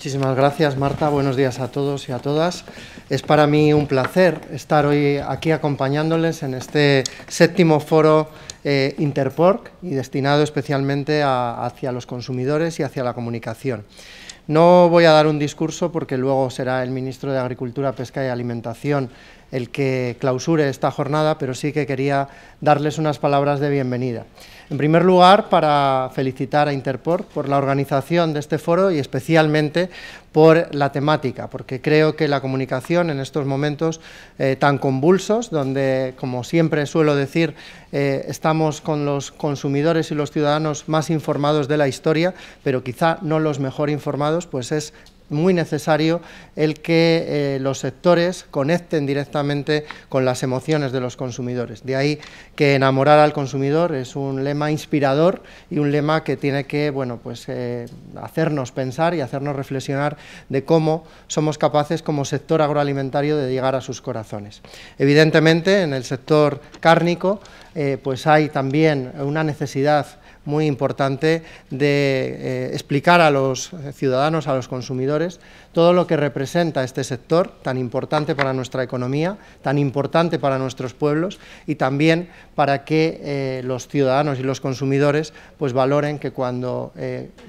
Muchísimas gracias, Marta. Buenos días a todos y a todas. Es para mí un placer estar hoy aquí acompañándoles en este séptimo foro eh, Interporc y destinado especialmente hacia los consumidores y hacia la comunicación. No voy a dar un discurso porque luego será el ministro de Agricultura, Pesca y Alimentación el que clausure esta jornada, pero sí que quería darles unas palabras de bienvenida. En primer lugar, para felicitar a Interpor por la organización de este foro y especialmente por la temática, porque creo que la comunicación en estos momentos eh, tan convulsos, donde, como siempre suelo decir, eh, estamos con los consumidores y los ciudadanos más informados de la historia, pero quizá no los mejor informados, pues es muy necesario el que eh, los sectores conecten directamente con las emociones de los consumidores. De ahí que enamorar al consumidor es un lema inspirador y un lema que tiene que bueno, pues, eh, hacernos pensar y hacernos reflexionar de cómo somos capaces como sector agroalimentario de llegar a sus corazones. Evidentemente, en el sector cárnico, eh, pues hay también una necesidad muy importante de eh, explicar a los ciudadanos, a los consumidores, todo lo que representa este sector tan importante para nuestra economía, tan importante para nuestros pueblos y también para que eh, los ciudadanos y los consumidores pues valoren que cuando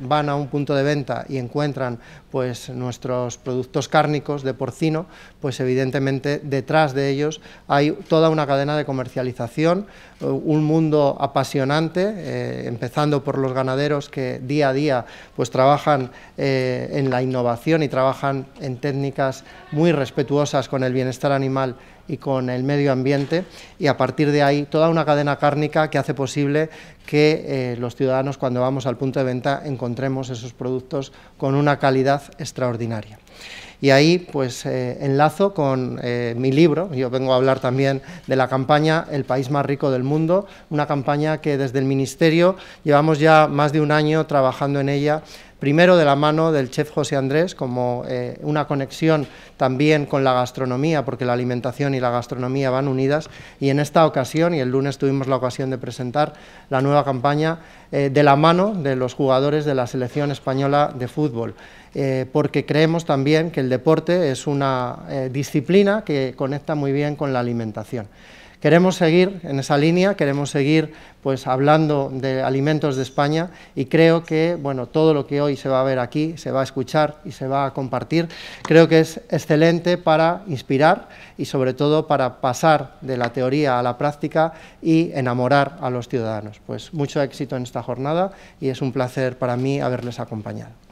van a un punto de venta y encuentran pues, nuestros productos cárnicos de porcino, pues evidentemente detrás de ellos hay toda una cadena de comercialización un mundo apasionante, eh, empezando por los ganaderos que día a día pues, trabajan eh, en la innovación y trabajan en técnicas muy respetuosas con el bienestar animal y con el medio ambiente y a partir de ahí toda una cadena cárnica que hace posible que eh, los ciudadanos cuando vamos al punto de venta encontremos esos productos con una calidad extraordinaria. Y ahí pues eh, enlazo con eh, mi libro, yo vengo a hablar también de la campaña El país más rico del mundo, una campaña que desde el Ministerio llevamos ya más de un año trabajando en ella primero de la mano del chef José Andrés, como eh, una conexión también con la gastronomía, porque la alimentación y la gastronomía van unidas, y en esta ocasión, y el lunes tuvimos la ocasión de presentar la nueva campaña eh, de la mano de los jugadores de la selección española de fútbol. Eh, porque creemos también que el deporte es una disciplina que conecta muy bien con la alimentación. Queremos seguir en esa línea, queremos seguir pues, hablando de alimentos de España y creo que bueno, todo lo que hoy se va a ver aquí, se va a escuchar y se va a compartir, creo que es excelente para inspirar y sobre todo para pasar de la teoría a la práctica y enamorar a los ciudadanos. Pues mucho éxito en esta jornada y es un placer para mí haberles acompañado.